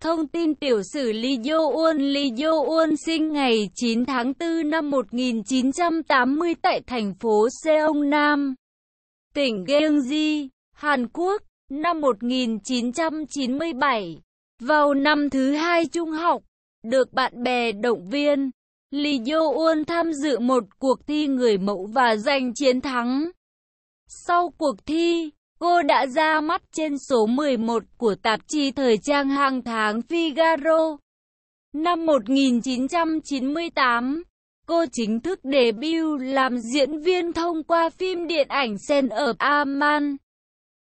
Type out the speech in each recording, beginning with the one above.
Thông tin tiểu sử Lee Jo-un Lee Jo-un sinh ngày 9 tháng 4 năm 1980 tại thành phố Seong Nam, tỉnh Gyeonggi, Hàn Quốc, năm 1997. Vào năm thứ hai trung học, được bạn bè động viên, Lee Jo-un tham dự một cuộc thi người mẫu và giành chiến thắng. Sau cuộc thi, Cô đã ra mắt trên số 11 của tạp chí thời trang hàng tháng Figaro. Năm 1998, cô chính thức debut làm diễn viên thông qua phim điện ảnh Sen ở Aman.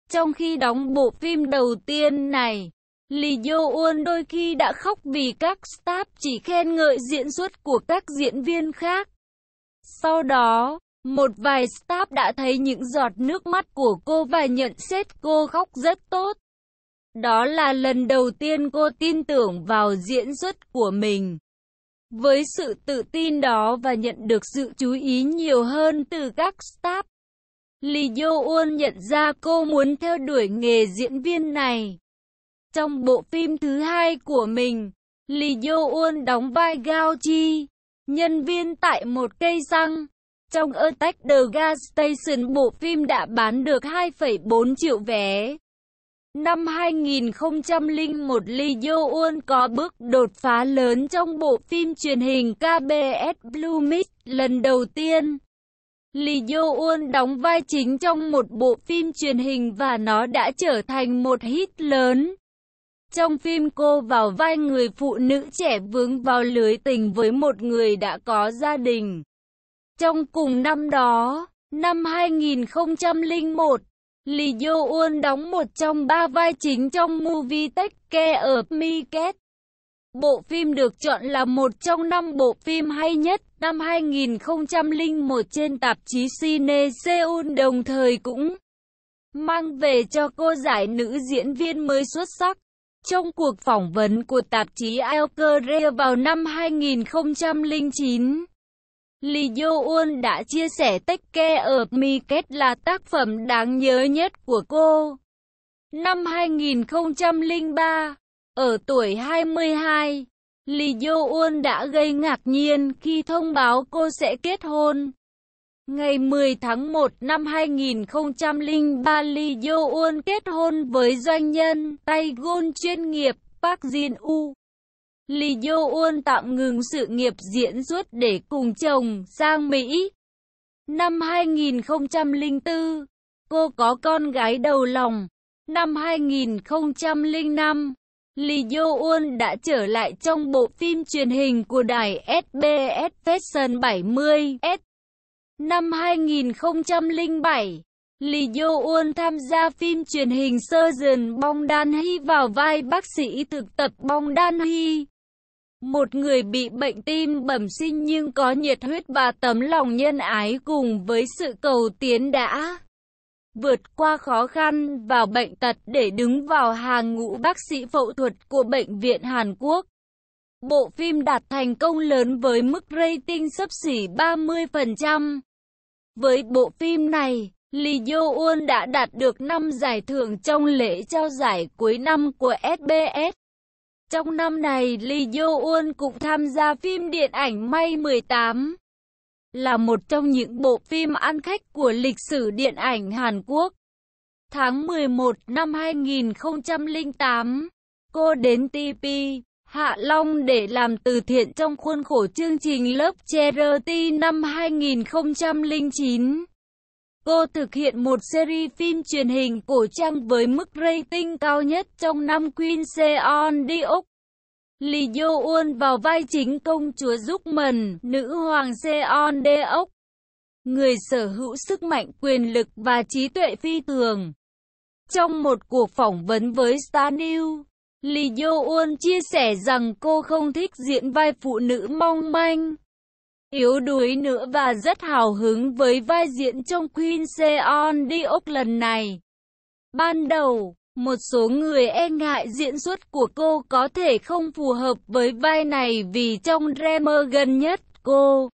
Trong khi đóng bộ phim đầu tiên này, Lý Yo Uon đôi khi đã khóc vì các staff chỉ khen ngợi diễn xuất của các diễn viên khác. Sau đó, một vài staff đã thấy những giọt nước mắt của cô và nhận xét cô khóc rất tốt. Đó là lần đầu tiên cô tin tưởng vào diễn xuất của mình. Với sự tự tin đó và nhận được sự chú ý nhiều hơn từ các staff, Lee Yo Won nhận ra cô muốn theo đuổi nghề diễn viên này. Trong bộ phim thứ hai của mình, Lee Yo Won đóng vai Gao Chi, nhân viên tại một cây xăng. Trong Attack the Gas Station bộ phim đã bán được 2,4 triệu vé. Năm 2001 Lee Yo Eun có bước đột phá lớn trong bộ phim truyền hình KBS Blue Mist lần đầu tiên. Lee Yo Eun đóng vai chính trong một bộ phim truyền hình và nó đã trở thành một hit lớn. Trong phim cô vào vai người phụ nữ trẻ vướng vào lưới tình với một người đã có gia đình. Trong cùng năm đó, năm 2001, Lee Jo Eun đóng một trong ba vai chính trong movie Take Care of Me Cat. Bộ phim được chọn là một trong năm bộ phim hay nhất năm 2001 trên tạp chí Cine Seoul đồng thời cũng mang về cho cô giải nữ diễn viên mới xuất sắc. Trong cuộc phỏng vấn của tạp chí Elle vào năm 2009, Lee Jo Eun đã chia sẻ tách Care ở mi Kết là tác phẩm đáng nhớ nhất của cô. Năm 2003, ở tuổi 22, Lee Jo Eun đã gây ngạc nhiên khi thông báo cô sẽ kết hôn. Ngày 10 tháng 1 năm 2003 Lee Jo Eun kết hôn với doanh nhân tay gôn chuyên nghiệp Park Jin U. Lý Do Uôn tạm ngừng sự nghiệp diễn xuất để cùng chồng sang Mỹ. Năm 2004, cô có con gái đầu lòng. Năm 2005, Lý Do Uôn đã trở lại trong bộ phim truyền hình của đài SBS Fashion 70S. Năm 2007, Lý Do Uôn tham gia phim truyền hình Surgeon Bong Dan Hy vào vai bác sĩ thực tập Bong Dan Hy. Một người bị bệnh tim bẩm sinh nhưng có nhiệt huyết và tấm lòng nhân ái cùng với sự cầu tiến đã vượt qua khó khăn và bệnh tật để đứng vào hàng ngũ bác sĩ phẫu thuật của Bệnh viện Hàn Quốc. Bộ phim đạt thành công lớn với mức rating sấp xỉ 30%. Với bộ phim này, Lee Yo-won đã đạt được 5 giải thưởng trong lễ trao giải cuối năm của SBS. Trong năm này, Lee Jo-eun cũng tham gia phim điện ảnh May 18, là một trong những bộ phim ăn khách của lịch sử điện ảnh Hàn Quốc. Tháng 11 năm 2008, cô đến TP, Hạ Long để làm từ thiện trong khuôn khổ chương trình lớp Charity năm 2009. Cô thực hiện một series phim truyền hình cổ trang với mức rating cao nhất trong năm Queen Seon đi Úc. Lee Jo Won vào vai chính công chúa Dúc Mần, nữ hoàng Seon Đê Ốc, người sở hữu sức mạnh quyền lực và trí tuệ phi thường. Trong một cuộc phỏng vấn với Star News, Lee Jo Won chia sẻ rằng cô không thích diễn vai phụ nữ mong manh yếu đuối nữa và rất hào hứng với vai diễn trong Queen Seon Diok lần này. Ban đầu, một số người e ngại diễn xuất của cô có thể không phù hợp với vai này vì trong Dreamer gần nhất cô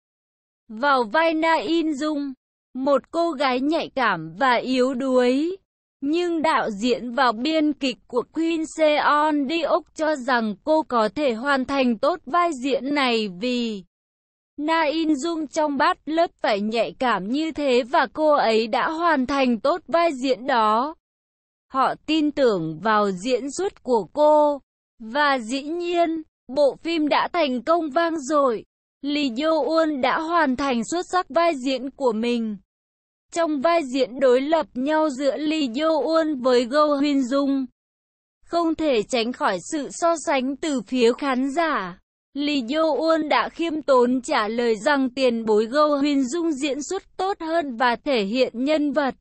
vào vai Na In Dung, một cô gái nhạy cảm và yếu đuối. Nhưng đạo diễn và biên kịch của Queen Seon Diok cho rằng cô có thể hoàn thành tốt vai diễn này vì Na In Dung trong bát lớp phải nhạy cảm như thế và cô ấy đã hoàn thành tốt vai diễn đó. Họ tin tưởng vào diễn xuất của cô. Và dĩ nhiên, bộ phim đã thành công vang dội. Lee Yo Eun đã hoàn thành xuất sắc vai diễn của mình. Trong vai diễn đối lập nhau giữa Lee Yo Eun với Go Hyun Dung, không thể tránh khỏi sự so sánh từ phía khán giả. Lý Jo Uôn đã khiêm tốn trả lời rằng tiền bối Gâu Huyên Dung diễn xuất tốt hơn và thể hiện nhân vật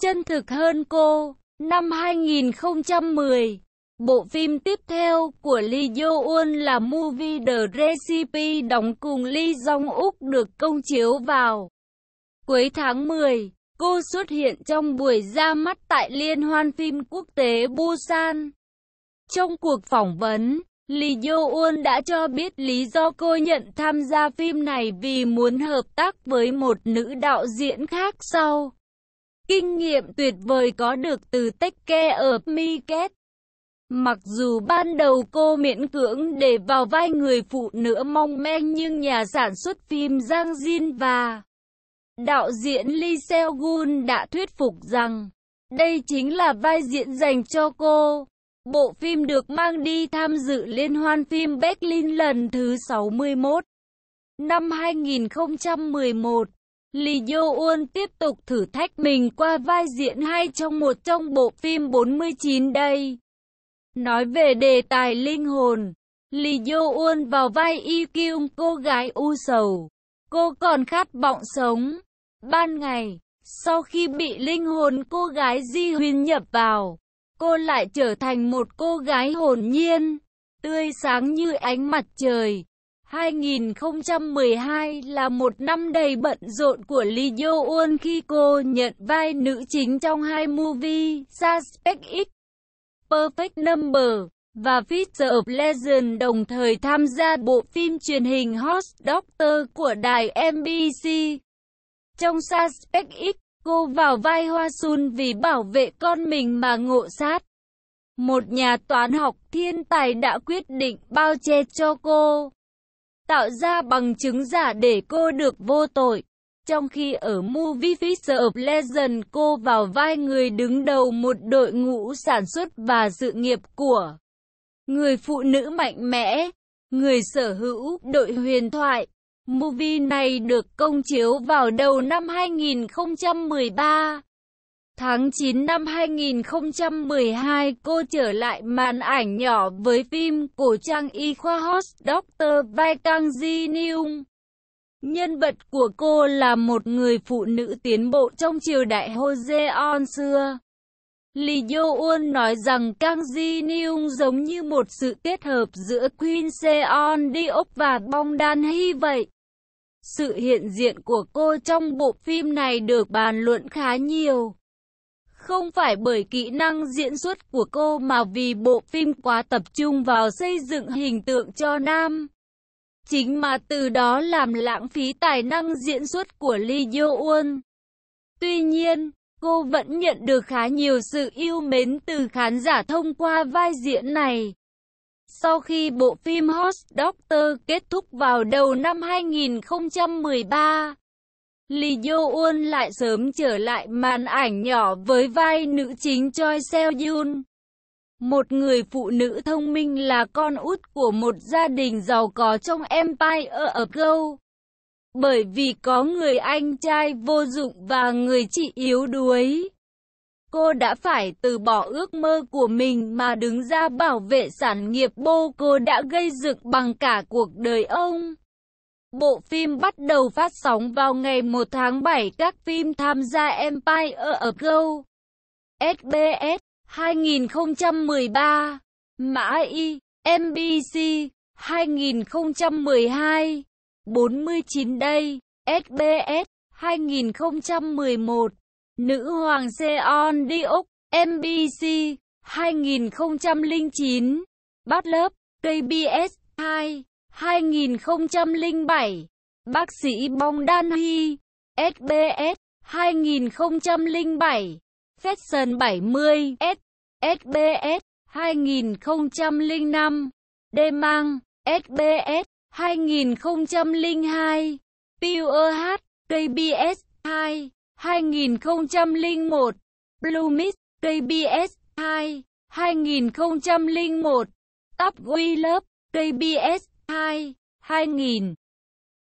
chân thực hơn cô. Năm 2010, bộ phim tiếp theo của Lee Jo Eun là Movie The Recipe đóng cùng Lee Jong Úc được công chiếu vào cuối tháng 10. Cô xuất hiện trong buổi ra mắt tại Liên hoan phim quốc tế Busan. Trong cuộc phỏng vấn, Lý Jo Uon đã cho biết lý do cô nhận tham gia phim này vì muốn hợp tác với một nữ đạo diễn khác sau. Kinh nghiệm tuyệt vời có được từ Tekke ở Miket. Mặc dù ban đầu cô miễn cưỡng để vào vai người phụ nữ mong manh nhưng nhà sản xuất phim Giang Jin và đạo diễn Lee Seo-gun đã thuyết phục rằng đây chính là vai diễn dành cho cô. Bộ phim được mang đi tham dự liên hoan phim Berlin lần thứ 61. Năm 2011, Lee Jo-eun tiếp tục thử thách mình qua vai diễn hai trong một trong bộ phim 49 đây. Nói về đề tài linh hồn, Lee Jo-eun vào vai Y Kyung cô gái u sầu. Cô còn khát vọng sống. Ban ngày, sau khi bị linh hồn cô gái di Huyên nhập vào, cô lại trở thành một cô gái hồn nhiên, tươi sáng như ánh mặt trời. 2012 là một năm đầy bận rộn của Lee Yo Won khi cô nhận vai nữ chính trong hai movie Suspect X, Perfect Number và Feature of Legend đồng thời tham gia bộ phim truyền hình Hot Doctor của đài NBC. Trong Suspect X, Cô vào vai Hoa Sun vì bảo vệ con mình mà ngộ sát. Một nhà toán học thiên tài đã quyết định bao che cho cô. Tạo ra bằng chứng giả để cô được vô tội. Trong khi ở Movie Fisher of Legend cô vào vai người đứng đầu một đội ngũ sản xuất và sự nghiệp của người phụ nữ mạnh mẽ, người sở hữu đội huyền thoại, Movie này được công chiếu vào đầu năm 2013. Tháng 9 năm 2012 cô trở lại màn ảnh nhỏ với phim cổ trang y khoa Hot Dr. Vaikang Ji Neung. Nhân vật của cô là một người phụ nữ tiến bộ trong triều đại Joseon xưa. Lee yo Won nói rằng Kang Ji Neung giống như một sự kết hợp giữa Queen Seon Diop và Bong Dan Hee vậy. Sự hiện diện của cô trong bộ phim này được bàn luận khá nhiều. Không phải bởi kỹ năng diễn xuất của cô mà vì bộ phim quá tập trung vào xây dựng hình tượng cho nam. Chính mà từ đó làm lãng phí tài năng diễn xuất của Lee Yo-won. Tuy nhiên, cô vẫn nhận được khá nhiều sự yêu mến từ khán giả thông qua vai diễn này. Sau khi bộ phim Hot Doctor kết thúc vào đầu năm 2013, Lee jo won lại sớm trở lại màn ảnh nhỏ với vai nữ chính Choi Seo-yoon. Một người phụ nữ thông minh là con út của một gia đình giàu có trong Empire of Gold. Bởi vì có người anh trai vô dụng và người chị yếu đuối cô đã phải từ bỏ ước mơ của mình mà đứng ra bảo vệ sản nghiệp bô cô đã gây dựng bằng cả cuộc đời ông. Bộ phim bắt đầu phát sóng vào ngày 1 tháng 7 các phim tham gia Empire ở Go. SBS 2013 Mã Y MBC 2012 49 đây SBS 2011 Nữ hoàng Seon đi Úc, MBC, 2009, bắt lớp, KBS 2, 2007, Bác sĩ Bong Đan Hy, SBS, 2007, Fashion 70, S, SBS, 2005, đê mang SBS, 2002, Pure H, KBS 2, 2001 Bluemix KBS 2 2001 Top Wheeler KBS 2 2000